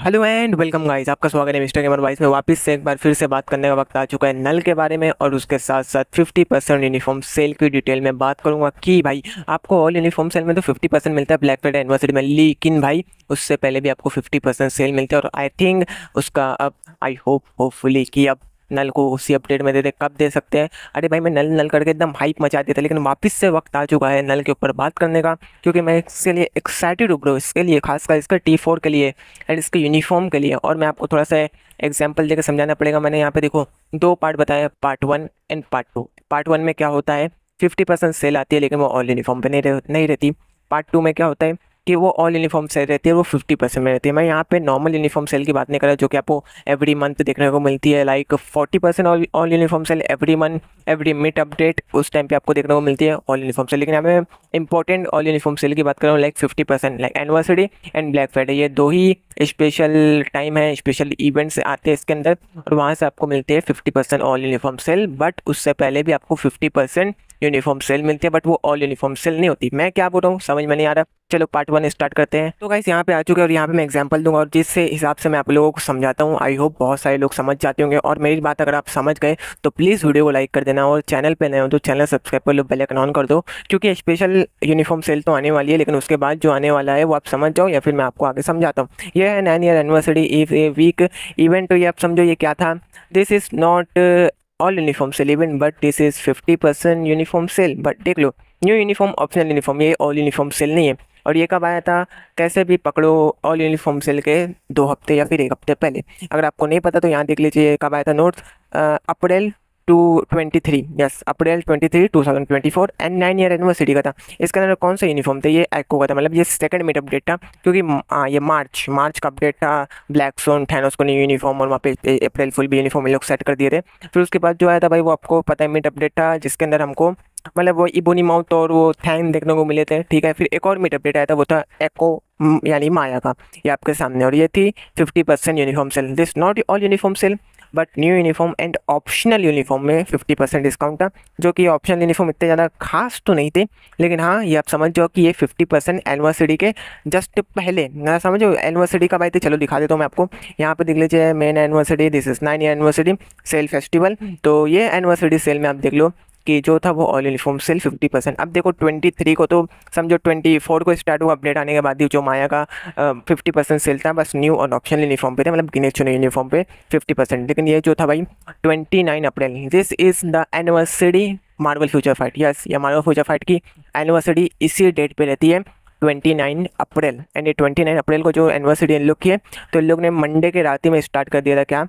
hello and welcome guys आपका स्वागत है मिस्टर गेमर वाइस में वापस से एक बार फिर से बात करने का वक्त आ चुका है नल के बारे में और उसके साथ साथ 50 परसेंट यूनिफॉर्म सेल की डिटेल में बात करूंगा कि भाई आपको ऑल यूनिफॉर्म सेल में तो 50 परसेंट मिलता है ब्लैक फ्राइडे एनिवर्सरी में लेकिन भाई उससे पहले भी आपको फिफ्टी परसेंट सेल मिलती है और आई थिंक उसका अब आई होप होपफुली कि अब नल को उसी अपडेट में दे दे कब दे सकते हैं अरे भाई मैं नल नल करके एकदम हाइप मचा दिया था लेकिन वापस से वक्त आ चुका है नल के ऊपर बात करने का क्योंकि मैं इसके लिए एक्साइटेड हूँ इसके लिए खासकर इसके टी फोर के लिए एंड इसके यूनिफॉर्म के लिए और मैं आपको थोड़ा सा एग्जाम्पल देकर समझाना पड़ेगा मैंने यहाँ पर देखो दो पार्ट बताया part one and part two part one में क्या होता है फिफ्टी परसेंट सेल आती है लेकिन वो ऑल यूनिफॉर्म पर नहीं नहीं रहती पार्ट टू में क्या होता है कि वो ऑल यूनिफॉर्म सेल रहती है वो फिफ्टी परसेंट में रहती है मैं यहाँ पे नॉर्मल यूनिफॉर्म सेल की बात नहीं कर रहा जो कि आपको एवरी मंथ देखने को मिलती है like forty percent all uniform sale every month every mid update उस टाइम पे आपको देखने को मिलती है ऑल यूनिफॉर्म सेल लेकिन यहाँ मैं इंपॉर्टेंट ऑल यूनिफॉर्म सेल की बात कर रहा हूँ like fifty percent like anniversary and black Friday ये दो ही स्पेशल टाइम है स्पेशल इवेंट्स आते हैं इसके अंदर और वहाँ से आपको मिलती है fifty percent all uniform sale but उससे पहले भी आपको फिफ्टी परसेंट यूनिफॉर्म सेल मिलती है बट वो ऑल यूनिफॉर्म सेल नहीं होती मैं क्या बोल रहा हूँ समझ में नहीं आ रहा चलो पार्ट वन स्टार्ट करते हैं तो गाइस यहाँ पे आ चुके और यहाँ पे मैं एग्जांपल दूंगा और जिससे हिसाब से मैं आप लोगों को समझाता हूँ आई होप बहुत सारे लोग समझ जाते होंगे और मेरी बात अगर आप समझ गए तो प्लीज़ वीडियो को लाइक कर देना और चैनल पे नए हो तो चैनल सब्सक्राइब कर लो बेलकन ऑन कर दो क्योंकि स्पेशल यूनिफॉर्म सेल तो आने वाली है लेकिन उसके बाद जो आने वाला है वो आप समझ जाओ या फिर मैं आपको आगे समझाता हूँ यह है nine year anniversary if a week event तो ये आप समझो ये क्या था this is not all uniform even even but this is 50% uniform sale but देख लो न्यू यूनिफॉर्म ऑप्शनल यूनिफॉर्म ये ऑल यूनिफॉर्म सेल नहीं है और ये कब आया था कैसे भी पकड़ो ऑल यूनिफॉर्म सेल के दो हफ्ते या फिर एक हफ्ते पहले अगर आपको नहीं पता तो यहाँ देख लीजिए कब आया था note April three yes April 23 2024 and nine year anniversary का था इसके अंदर कौन सा यूनिफॉर्म था ये एक्को का था मतलब ये सेकंड मेट अपडेट था क्योंकि आ, ये मार्च मार्च का अपडेट था ब्लैक सोन थैनोस को न्यू यूनिफॉर्म और वहाँ पे अप्रैल फुल भी यूनिफॉर्म लोग सेट कर दिए थे फिर उसके बाद जो आया था भाई वो आपको पता है मेट अपडेट था जिसके अंदर हमको मतलब वो इबोनी माउथ और वो थैन देखने को मिले थे ठीक है फिर एक और मीट अपडेट आया था वो था एक्को यानी माया का ये आपके सामने और ये थी fifty percent uniform sale this not all uniform sale but new uniform and optional uniform में 50 परसेंट डिस्काउंट था जो कि ऑप्शनल यूनिफॉर्म इतने ज़्यादा खास तो नहीं थे लेकिन हाँ ये आप समझ जाओ कि ये 50 परसेंट एनिवर्सरी के जस्ट पहले समझो एनिवर्सरी का भाई थे तो चलो दिखा देता हूँ मैं आपको यहाँ पर देख लीजिए main anniversary this is nine anniversary sale festival तो ये एनिवर्सरी सेल में आप देख लो कि जो था वो all uniform sale fifty percent अब देखो ट्वेंटी थ्री को तो समझो ट्वेंटी फोर को स्टार्ट हुआ अपडेट आने के बाद ही जो माया का फिफ्टी परसेंट सेल था बस न्यू और ऑप्शन यूनिफॉर्म पे था मतलब गिने चुने यूनिफॉर्म पे फिफ्टी परसेंट लेकिन ये जो था भाई twenty nine April this is the anniversary Marvel future fight yes या मार्बल फ्यूचर फाइट की एनिवर्सरी इसी डेट पर रहती है 29 अप्रैल यानी ट्वेंटी अप्रैल को जो एनिवर्सरी इन की है तो इन लोग ने मंडे के रात में स्टार्ट कर दिया था क्या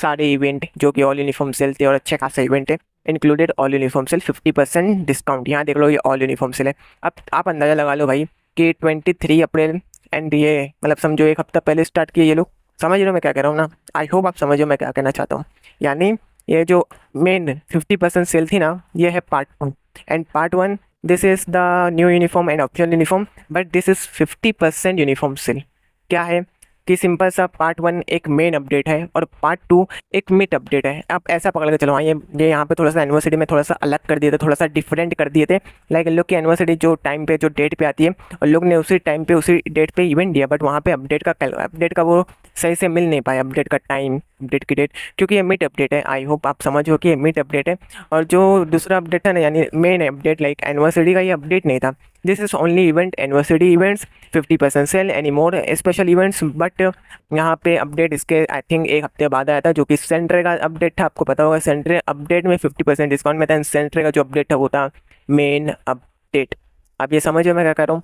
सारे इवेंट जो कि ऑल यूनिफॉर्म सेल थे और अच्छे खासा इवेंट है included all uniform sale fifty percent discount यहाँ देख लो ये ऑल यूनिफॉर्म सेल है अब आप अंदाज़ा लगा लो भाई कि ट्वेंटी थ्री अप्रैल एंड ये मतलब समझो एक हफ्ता पहले स्टार्ट किए ये लोग समझ रहे हो मैं क्या कह रहा हूँ ना आई होप आप समझो मैं क्या कहना चाहता हूँ यानी ये जो मेन फिफ्टी परसेंट सेल थी ना ये है part one and part one this is the new uniform and optional uniform but this is fifty percent uniform sale क्या है कि सिंपल सा पार्ट वन एक मेन अपडेट है और पार्ट टू एक मिड अपडेट है आप ऐसा पकड़ के चलो हाँ ये ये यहाँ पे थोड़ा सा एनिवर्सिटी में थोड़ा सा अलग कर दिए थे थोड़ा सा डिफरेंट कर दिए थे लाइक इन लोग की एनिवर्सिटी जो टाइम पे जो डेट पे आती है और लोग ने उसी टाइम पे उसी डेट पे इवेंट दिया बट वहाँ पे अपडेट का अपडेट का वो सही से मिल नहीं पाया अपडेट का टाइम अपडेट की डेट क्योंकि ये मिड अपडेट है आई होप आप समझ हो कि ये मिड अपडेट है और जो दूसरा अपडेट था ना यानी मेन अपडेट लाइक एनिवर्सरी का ये अपडेट नहीं था this is only event anniversary events fifty percent sale any more special events but यहाँ पे अपडेट इसके आई थिंक एक हफ्ते बाद आया था जो कि सेंटर का अपडेट था आपको पता होगा सेंटर अपडेट में फिफ्टी परसेंट डिस्काउंट में था सेंटर का जो अपडेट था वो था मेन अपडेट आप ये समझो मैं क्या कर रहा हूँ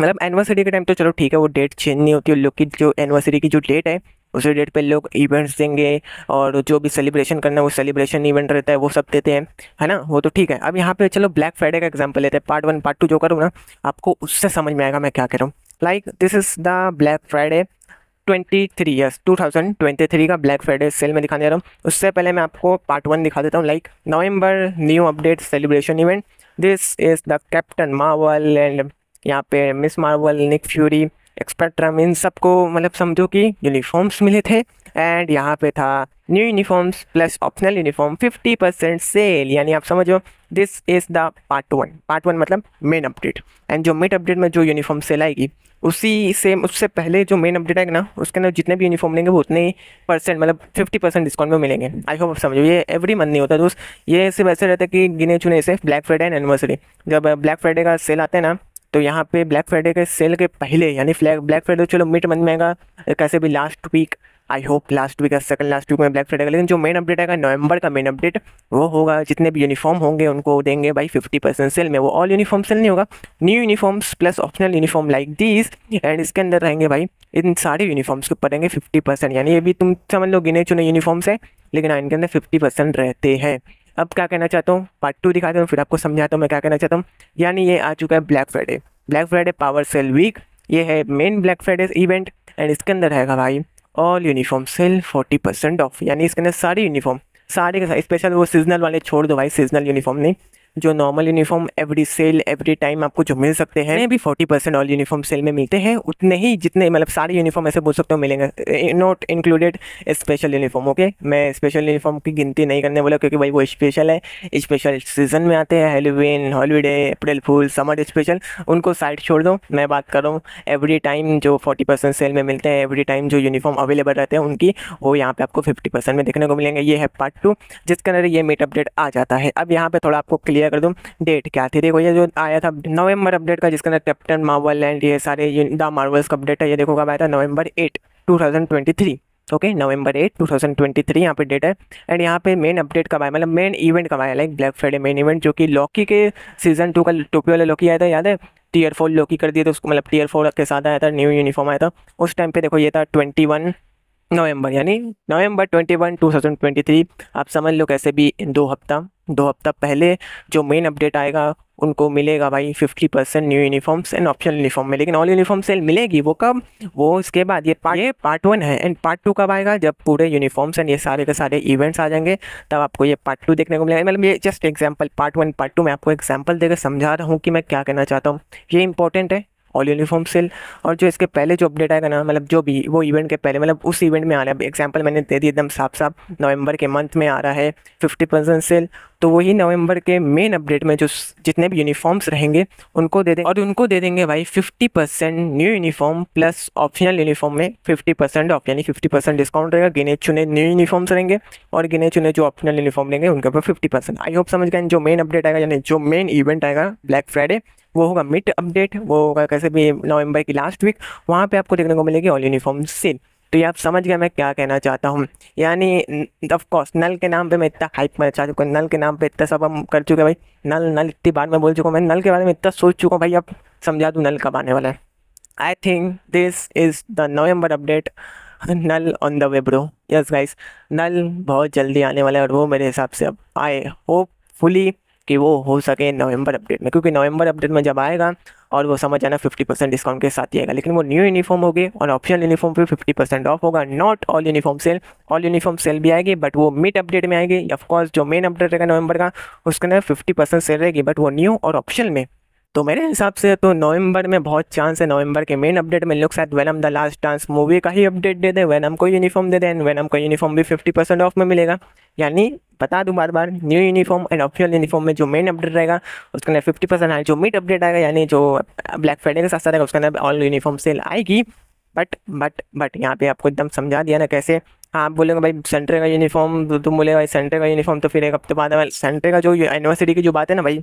मतलब एनिवर्सरी के टाइम तो चलो ठीक है वो डेट चेंज नहीं होती उन लोग की जो एनिवर्सरी की जो डेट है उसी डेट पे लोग इवेंट्स देंगे और जो भी सेलिब्रेशन करना है वो सेलिब्रेशन इवेंट रहता है वो सब देते हैं है ना वो तो ठीक है अब यहाँ पे चलो ब्लैक फ्राइडे का एग्जाम्पल लेते हैं पार्ट वन पार्ट टू जो करूँ ना आपको उससे समझ में आएगा मैं क्या कह रहा हूँ like this is the black Friday twenty three years two thousand twenty three का ब्लैक फ्राइडे सेल में दिखाने दे रहा हूँ उससे पहले मैं आपको पार्ट वन दिखा देता हूँ like November new update celebration event this is the captain Marvel and यहाँ पे Miss Marvel Nick Fury spectrum इन सबको मतलब समझो कि यूनिफॉर्म्स मिले थे एंड यहाँ पे था new uniforms plus optional uniform fifty percent sale यानी आप समझो this is the part one part one मतलब मेन अपडेट एंड जो मिड अपडेट में जो यूनिफॉर्म सेल आएगी उसी से उससे पहले जो मेन अपडेट आएगा ना उसके अंदर जितने भी यूनिफॉर्म लेंगे वो उतने परसेंट मतलब फिफ्टी परसेंट डिस्काउंट में मिलेंगे आई होप आप समझो ये एवरी मंथ नहीं होता दोस्त ये सिर्फ ऐसे रहता है कि गिने चुने से ब्लैक फ्राइडे एंड एनिवर्सरी जब ब्लैक फ्राइडे का सेल आते हैं ना तो यहाँ पे ब्लैक फ्राइडे के सेल के पहले यानी फ्लैग ब्लैक फ्राइडे चलो मिड मंथ में कैसे भी last week I hope last week second last week में ब्लैक फ्राइडे का लेकिन जो मेन अपडेट आएगा नवंबर का मेन अपडेट वो होगा जितने भी यूनिफॉर्म होंगे उनको देंगे भाई फिफ्टी परसेंट सेल में वो ऑल यूनिफॉर्म सेल नहीं होगा new uniforms plus optional uniform like this and इसके अंदर रहेंगे भाई इन सारे यूनिफॉर्म्स के ऊपर रहेंगे फिफ्टी परसेंट यानी ये भी तुम समझ लो गिने चुने यूनिफॉर्म्स है लेकिन हाँ, इनके अंदर फिफ्टी परसेंट रहते हैं अब क्या कहना चाहता हूँ पार्ट टू दिखाता हूँ फिर आपको समझाता हूँ मैं क्या कहना चाहता हूँ यानी ये आ चुका है black Friday black Friday power sale week ये है main black Friday event and इसके अंदर रहेगा भाई all uniform sale forty percent off यानी इसके अंदर सारी यूनिफॉर्म सारे के साथ स्पेशल वो सीजनल वाले छोड़ दो भाई सीजनल यूनिफॉर्म नहीं जो normal uniform every sale every time आपको जो मिल सकते हैं भी forty percent all uniform sale में मिलते हैं उतने ही जितने मतलब सारे यूनिफॉर्म ऐसे बोल सकते हो मिलेंगे not included special uniform okay मैं स्पेशल यूनिफॉर्म की गिनती नहीं करने बोला क्योंकि भाई वो स्पेशल है स्पेशल सीजन में आते हैं Halloween holiday April fool summer special उनको साइड छोड़ दो मैं बात कर रहा हूँ एवरी टाइम जो फोर्टी परसेंट सेल में मिलते हैं एवरी टाइम जो यूनिफॉर्म अवेलेबल रहते हैं उनकी वो यहाँ पे आपको फिफ्टी परसेंट में देखने को मिलेंगे ये है पार्ट टू जिसके अंदर ये मीट अपडेट आ जाता है अब यहाँ पे थोड़ा आपको क्लियर क्लियर कर दूँ डेट क्या थी देखो ये जो आया था नवंबर अपडेट का जिसके अंदर कैप्टन मार्वल एंड ये सारे द मार्वल्स का अपडेट है ये देखो कब आया था November eight two okay November eight two thousand twenty three यहाँ पे डेट है एंड यहाँ पे मेन अपडेट कब आया मतलब मेन इवेंट कब आया like black Friday main event जो कि लॉकी के सीजन टू का टोपी वाला लॉकी आया था याद है टीयर फोर लॉकी कर दिए तो उसको मतलब टीयर फोर के साथ आया था न्यू यूनिफॉर्म आया था उस टाइम पे देखो ये था ट्वेंटी नवंबर यानी नवंबर 21 2023 आप समझ लो कैसे भी दो हफ्ता दो हफ्ता पहले जो मेन अपडेट आएगा उनको मिलेगा भाई 50 percent new uniforms and optional uniform में लेकिन ऑल यूनिफॉर्म सेल मिलेगी वो कब वो इसके बाद ये पार्ट ये पार्ट वन है एंड पार्ट टू कब आएगा जब पूरे यूनिफॉर्म्स एंड ये सारे के सारे इवेंट्स आ जाएंगे तब आपको ये पार्ट टू देखने को मिलेगा मतलब ये just example part one part two मैं आपको एग्जाम्पल देकर समझा रहा हूँ कि मैं क्या कहना चाहता हूँ ये इंपॉर्टेंट है ऑल यूनिफॉर्म सेल और जो इसके पहले जो अपडेट आएगा ना मतलब जो भी वो इवेंट के पहले मतलब उस इवेंट में आ रहा है एग्जाम्पल मैंने दे दी एकदम साफ साफ नवंबर के मंथ में आ रहा है फिफ्टी परसेंट सेल तो वही नवंबर के मेन अपडेट में जो जितने भी यूनिफॉर्म्स रहेंगे उनको दे दें और उनको दे देंगे भाई fifty percent new uniform plus optional uniform में फिफ्टी परसेंट ऑफ यानी फिफ्टी परसेंट डिस्काउंट रहेगा गिने चुने न्यू यूनिफॉर्म्स रहेंगे और गिने चुने जो ऑप्शनल यूनिफॉर्म रहेंगे उनके ऊपर फिफ्टी परसेंट आई होप समझ गए जो मेन अपडेट आएगा यानी जो मेन इवेंट आएगा ब्लैक फ्राइडे वो होगा मिड अपडेट वो होगा कैसे भी नवंबर की लास्ट वीक वहाँ पे आपको देखने को मिलेगी ऑल यूनिफॉर्म सेल तो ये आप समझ गए मैं क्या कहना चाहता हूँ यानी ऑफकोर्स नल के नाम पे मैं इतना हाइप में चाह चुका नल के नाम पे इतना सब हम कर चुके भाई नल नल इतनी बार मैं बोल चुका हूँ मैं नल के बारे में इतना सोच चुका हूँ भाई अब समझा दूँ नल कब आने वाला है I think this is the November update null on the way bro yes guys null बहुत जल्दी आने वाला है और वो मेरे हिसाब से अब आई फुली कि वो हो सके नवंबर अपडेट में क्योंकि नवंबर अपडेट में जब आएगा और वो समझ आना 50 परसेंट डिस्काउंट के साथ ही आएगा लेकिन वो न्यू यूनिफॉर्म होगी और ऑप्शनल यूनिफॉर्म पे 50 परसेंट ऑफ होगा not all uniform sale all uniform sale भी आएगी बट वो मिड अपडेट में आएगी ऑफकोर्स जो मेन अपडेट रहेगा नवंबर का उसके अंदर फिफ्टी सेल रहेगी बट वो न्यू और ऑप्शन में तो मेरे हिसाब से तो नवंबर में बहुत चांस है नवंबर के मेन अपडेट में लोग शायद Venom the last dance movie का ही अपडेट दे दें वेनम को यूनिफॉर्म दे दें वेनम का यूनिफॉर्म भी फिफ्टी परसेंट ऑफ में मिलेगा यानी बता दूं बार बार new uniform and official uniform में जो मेन अपडेट रहेगा उसके अंदर फिफ्टी परसेंट जो मिड अपडेट आएगा यानी जो ब्लैक फ्राइडे के साथ साथ उसके अंदर ऑल यूनिफॉर्म सेल आएगी बट बट बट यहाँ पे आपको एकदम समझा दिया ना कैसे आप बोलेंगे भाई सेंटर का यूनिफॉर्म तो तुम बोले भाई सेंटर का यूनिफॉर्म तो फिर एक हफ्ते बाद सेंटर का जो यूनिवर्सिटी की जो बात है ना भाई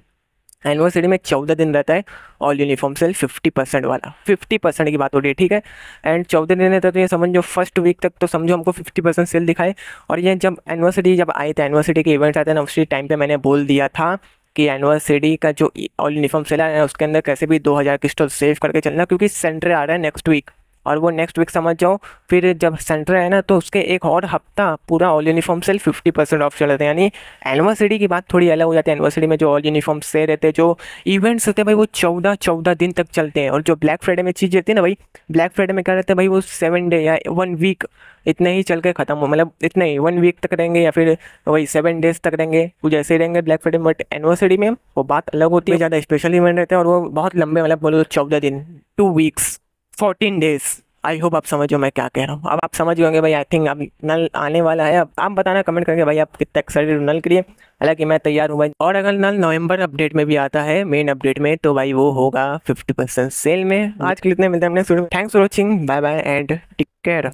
एनिवर्सरी में चौदह दिन रहता है all uniform sale fifty percent वाला फिफ्टी परसेंट की बात हो रही है ठीक है एंड चौदह दिन रहता है तो ये समझो फर्स्ट वीक तक तो समझो हमको फिफ्टी परसेंट सेल दिखाए और ये जब एनिवर्सरी जब आई तो एनिवर्सरी के इवेंट्स आते हैं ना उसी टाइम पर मैंने बोल दिया था कि एनिवर्सरी का जो ऑल यूनिफॉर्म सेल है उसके अंदर कैसे भी दो हज़ार की सेव करके चलना क्योंकि सेंटर आ रहा है नेक्स्ट वीक और वो नेक्स्ट वीक समझ जाओ फिर जब सेंटर है ना तो उसके एक और हफ्ता पूरा all uniform sale fifty percent off चल रहे हैं यानी एनिवर्सरी की बात थोड़ी अलग हो जाती है एनिवर्सरी में जो ऑल यूनिफॉर्म से रहते हैं जो इवेंट्स होते हैं भाई वो चौदह चौदह दिन तक चलते हैं और जो ब्लैक फ्राइडे में चीज़ रहती है ना भाई ब्लैक फ्राइडे में क्या रहता है भाई वो सेवन डे या वन वीक इतने ही चल के ख़त्म हो मतलब इतने ही वन वीक तक रहेंगे या फिर वही सेवन डेज तक रहेंगे वो जैसे ही रहेंगे ब्लैक फ्राइडे बट एनिवर्सरी में वो बात अलग होती है ज़्यादा स्पेशल इवेंट रहते हैं और वो बहुत लंबे मतलब बोलो तो चौदह दिन two weeks fourteen days I hope आप समझो मैं क्या कह रहा हूँ अब आप समझ गए भाई आई थिंक अब नल आने वाला है अब आप बताना कमेंट करके भाई आप कितना एक्साइटेड नल के लिए हालांकि मैं तैयार हूँ भाई और अगर नल नवंबर अपडेट में भी आता है मेन अपडेट में तो भाई वो होगा फिफ्टी परसेंट सेल में आज के लिए इतने मिलते हैं thanks for watching bye bye and take care